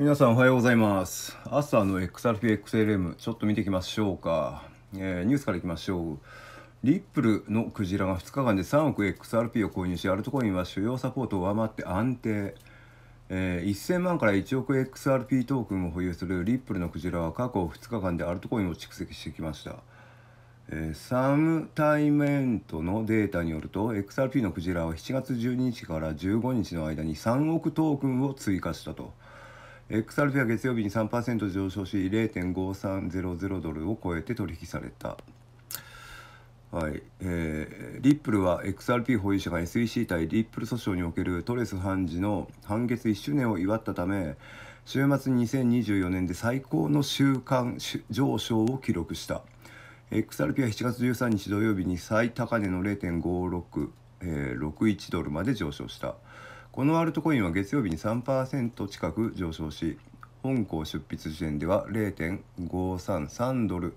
皆さんおはようございます。朝の XRPXLM ちょっと見ていきましょうか。えー、ニュースからいきましょう。リップルのクジラが2日間で3億 XRP を購入し、アルトコインは主要サポートを上回って安定。えー、1000万から1億 XRP トークンを保有するリップルのクジラは過去2日間でアルトコインを蓄積してきました。えー、サムタイメントのデータによると XRP のクジラは7月12日から15日の間に3億トークンを追加したと。XRP は月曜日に3%上昇し0.5300ドルを超えて取引された。はいえー、リップルは XRP 保有者が SEC 対リップル訴訟におけるトレス判事の判決1周年を祝ったため週末2024年で最高の週間上昇を記録した XRP は7月13日土曜日に最高値の0.5661、えー、ドルまで上昇した。このアルトコインは月曜日に3%近く上昇し本校出筆時点では0.533ドル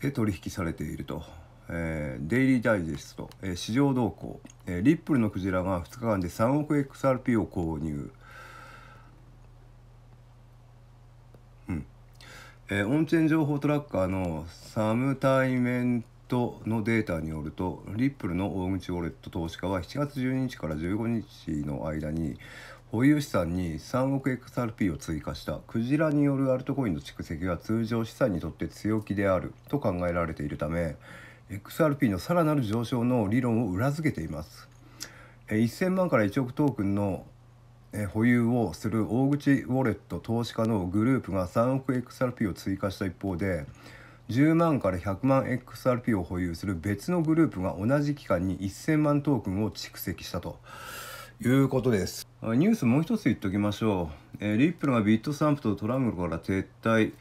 で取引されていると、えー、デイリーダイジェスト、えー、市場動向、えー、リップルのクジラが2日間で3億 XRP を購入、うんえー、オンチェーン情報トラッカーのサムタイメントトのデータによるとリップルの大口ウォレット投資家は7月12日から15日の間に保有資産に3億 XRP を追加したクジラによるアルトコインの蓄積は通常資産にとって強気であると考えられているため XRP のさらなる上昇の理論を裏付けています1000万から1億トークンの保有をする大口ウォレット投資家のグループが3億 XRP を追加した一方で10万から100万 XRP を保有する別のグループが同じ期間に1000万トークンを蓄積したということですニュースもう一つ言っときましょう、えー、リップルがビットスタンプとトラングルから撤退、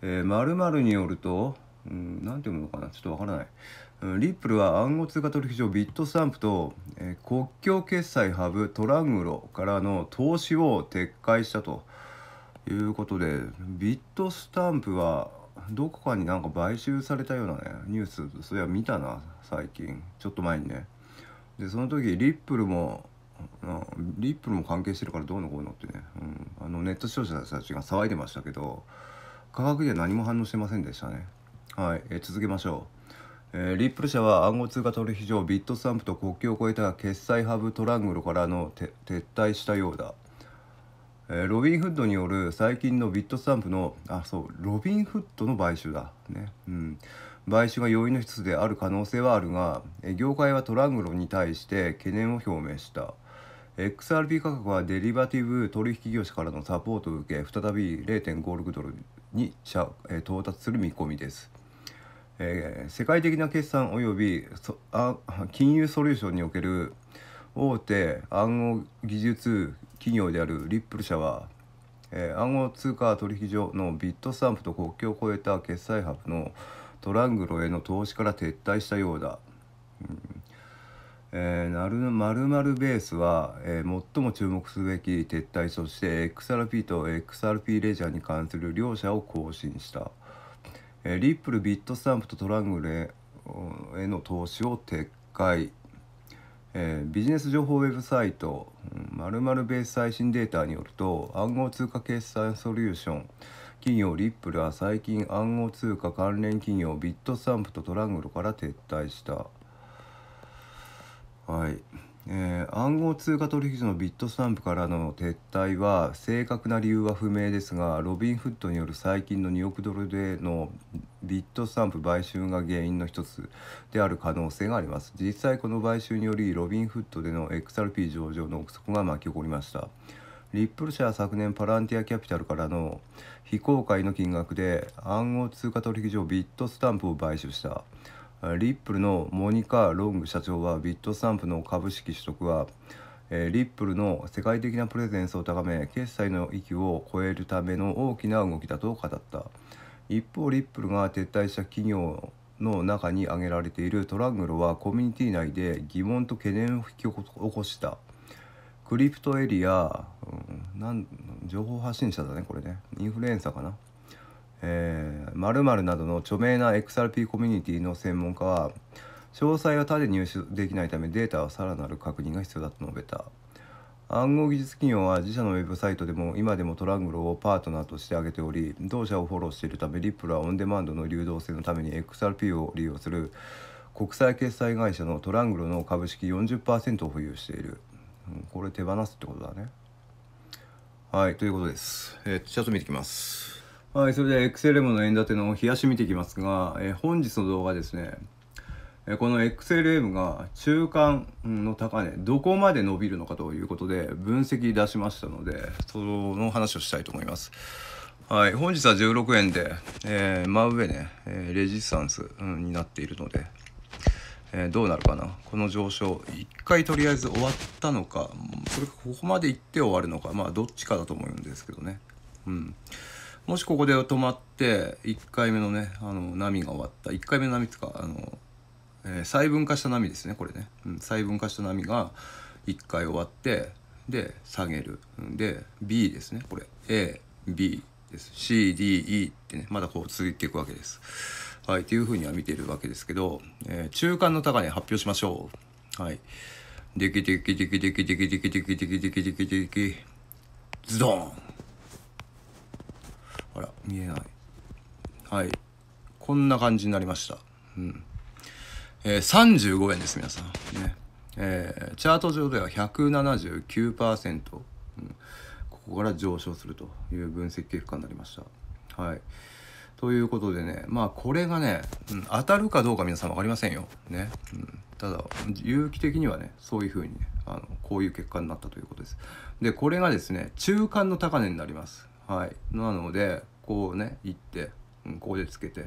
えー、〇〇によると何、うん、て読むのかなちょっとわからない、うん、リップルは暗号通貨取引所ビットスタンプと、えー、国境決済ハブトラングロからの投資を撤回したということでビットスタンプはどこかになんか買収されたようなねニュースそりゃ見たな最近ちょっと前にねでその時リップルもリップルも関係してるからどうのこうのってね、うん、あのネット視聴者たちが騒いでましたけど価格では何も反応してませんでしたねはい、え続けましょう、えー、リップル社は暗号通貨取引所ビットスタンプと国境を越えた決済ハブトラングルからの撤退したようだえロビン・フッドによる最近のビットスタンプのあそうロビン・フッドの買収だねうん買収が要因の一つである可能性はあるが業界はトラングロに対して懸念を表明した XRP 価格はデリバティブ取引業者からのサポートを受け再び0.56ドルに到達する見込みです、えー、世界的な決算及び金融ソリューションにおける大手暗号技術企業であるリップル社は、えー、暗号通貨取引所のビットスタンプと国境を越えた決済派のトラングロへの投資から撤退したようだ。うえなるまるまるベースは、えー、最も注目すべき撤退そして XRP と XRP レジャーに関する両者を更新した、えー、リップルビットスタンプとトラングルへの投資を撤回えー、ビジネス情報ウェブサイト「まるベース最新データ」によると暗号通貨決済ソリューション企業リップルは最近暗号通貨関連企業ビットスタンプとトラングルから撤退した。はいえー、暗号通貨取引所のビットスタンプからの撤退は正確な理由は不明ですがロビン・フッドによる最近の2億ドルでのビットスタンプ買収が原因の一つである可能性があります実際この買収によりロビン・フッドでの XRP 上場の憶測が巻き起こりましたリップル社は昨年パランティアキャピタルからの非公開の金額で暗号通貨取引所ビットスタンプを買収したリップルのモニカ・ロング社長はビットスタンプの株式取得は、えリップルの世界的なプレゼンスを高め決済の域を超えるための大きな動きだと語った一方リップルが撤退した企業の中に挙げられているトラングルはコミュニティ内で疑問と懸念を引き起こしたクリプトエリア、うん、なん情報発信者だねこれねインフルエンサーかなえー、〇〇などの著名な XRP コミュニティの専門家は詳細は他で入手できないためデータはさらなる確認が必要だと述べた暗号技術企業は自社のウェブサイトでも今でもトラングルをパートナーとして挙げており同社をフォローしているためリップルはオンデマンドの流動性のために XRP を利用する国際決済会社のトラングルの株式40%を保有している、うん、これ手放すってことだねはいということです、えー、ちょっと見ていきますはい、それでは XLM の円建ての冷やし見ていきますが、えー、本日の動画ですね、えー、この XLM が中間の高値、どこまで伸びるのかということで分析出しましたので、その話をしたいと思います。はい、本日は16円で、えー、真上ね、えレジスタンス、うん、になっているので、えどうなるかな、この上昇、1回とりあえず終わったのか、それかここまで行って終わるのか、まあどっちかだと思うんですけどね。うんもしここで止まって1回目のねあの波が終わった1回目の波っていうかあの、えー、細分化した波ですねこれね、うん、細分化した波が1回終わってで下げるで B ですねこれ AB です CDE ってねまだこう続いていくわけです。はい、というふうには見てるわけですけど、えー、中間の高値発表しましょう。はい。できできできできできできできできできできデキズドンから見えないはいこんな感じになりましたうんえー、35円です皆さんねえー、チャート上では179%、うん、ここから上昇するという分析結果になりましたはいということでねまあこれがね、うん、当たるかどうか皆さん分かりませんよね、うん、ただ有機的にはねそういうふうにねあのこういう結果になったということですでこれがですね中間の高値になりますはいなのでこうね行って、うん、ここでつけて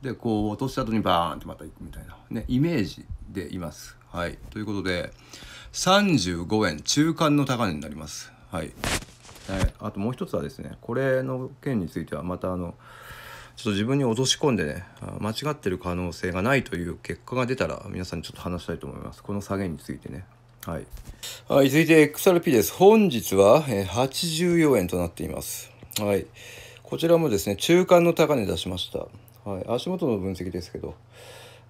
でこう落とした後にバーンってまた行くみたいなねイメージでいますはいということで35円中間の高値になりますはい、はい、あともう一つはですねこれの件についてはまたあのちょっと自分に落とし込んでね間違ってる可能性がないという結果が出たら皆さんにちょっと話したいと思いますこの下げについてねはい、はい、続いて XRP です本日は84円となっていますはい。こちらもですね、中間の高値出しました。はい。足元の分析ですけど、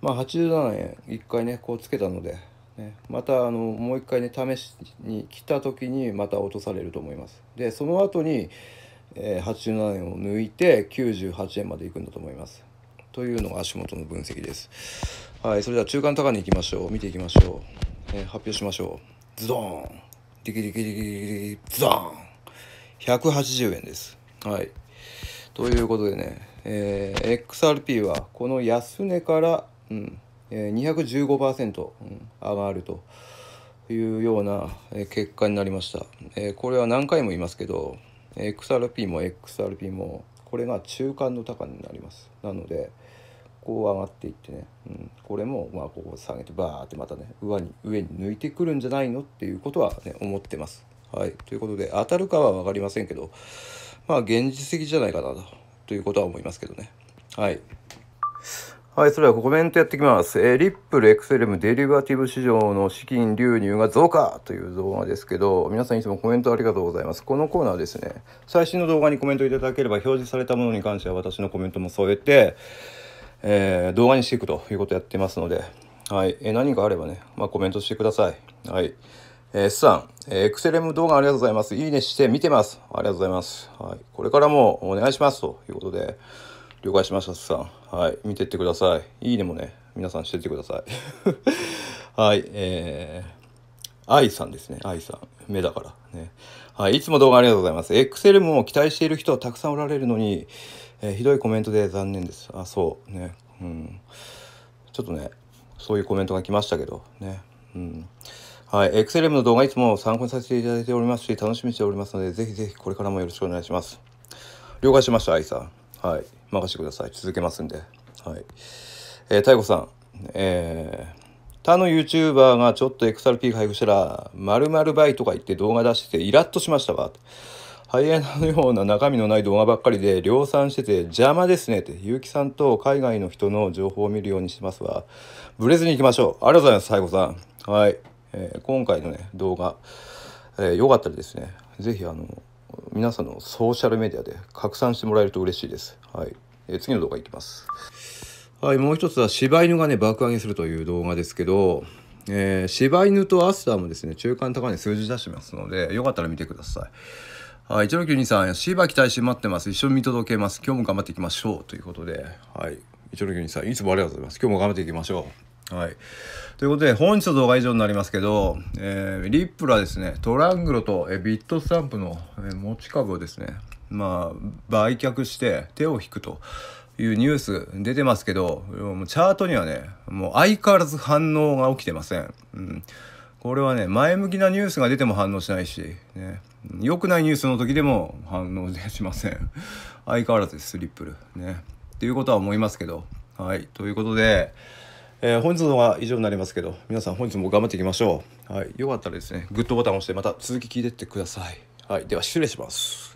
まあ、87円、1回ね、こうつけたので、ね、またあのもう一回ね試しに来た時にまた落とされると思いますでその後に、えー、87円を抜いて98円までいくんだと思いますというのが足元の分析ですはいそれでは中間高値いきましょう見ていきましょう、えー、発表しましょうズドンディキディキディキディキズドン180円です。はい。ということでね、えー、XRP はこの安値から、うん、えー、215%、うん、上がるというような、え結果になりました、えー、これは何回も言いますけど XRP も XRP もこれが中間の高値になりますなのでこう上がっていってね、うん、これもまあここ下げてバーってまたね上に上に抜いてくるんじゃないのっていうことはね思ってますはい。ということで、当たるかは分かりませんけど、まあ、現実的じゃないかなと、ということは思いますけどね。はい。はい、それではコメントやっていきます。えー、リップル、エクセルム、デリバティブ市場の資金流入が増加という動画ですけど、皆さんいつもコメントありがとうございます。このコーナーですね、最新の動画にコメントいただければ、表示されたものに関しては私のコメントも添えて、えー、動画にしていくということをやってますので、はい、えー、何かあればね、まあ、コメントしてください。はい。えー、スさん、えエクセレム動画ありがとうございます。いいねして見てます。ありがとうございます。はい。これからもお願いします。ということで、了解しました、スさん。はい。見てってください。いいねもね、皆さんしてってください。はい。えー、愛さんですね。愛さん。目だからね。はい。いつも動画ありがとうございます。XL も期待している人はたくさんおられるのに、えー、ひどいコメントで残念です。あ、そうね。うん。ちょっとね、そういうコメントが来ましたけど、ね。うん。はい、XLM の動画いつも参考にさせていただいておりますし、楽しみにしておりますので、ぜひぜひこれからもよろしくお願いします。了解しました、愛さん。はい、任せてください。続けますんで。はい。えー、太鼓さん、えー、他の YouTuber がちょっと XRP 配布したら、〇〇倍とか言って動画出しててイラッとしましたわ。ハイエナのような中身のない動画ばっかりで量産してて邪魔ですねって、結城さんと海外の人の情報を見るようにしてますわ。ブレずに行きましょう。ありがとうございます、最後さん。はい。えー、今回のね動画、えー、よかったらですね是非あの皆さんのソーシャルメディアで拡散してもらえると嬉しいです。はい、えー、次の動画いきます。はい、もう一つは柴犬がね爆上げするという動画ですけど、えー、柴犬とアスターもですね中間高値数字出してますのでよかったら見てください。はい、1692さん、芝期待して待ってます。一緒に見届けます。今日も頑張っていきましょう。ということで、はい、1692さん、いつもありがとうございます。今日も頑張っていきましょう。はい。ということで、本日の動画は以上になりますけど、えー、リップはですね、トラングルと、えビットスタンプの、え持ち株をですね、まあ、売却して手を引くというニュース出てますけど、もうチャートにはね、もう相変わらず反応が起きてません。うん。これはね、前向きなニュースが出ても反応しないし、ね。良くないニュースの時でも反応しません。相変わらずです、リップル。ね。っていうことは思いますけど。はい。ということで、えー、本日のは以上になりますけど皆さん本日も頑張っていきましょう、はい、よかったらですねグッドボタンを押してまた続き聞いてってください、はい、では失礼します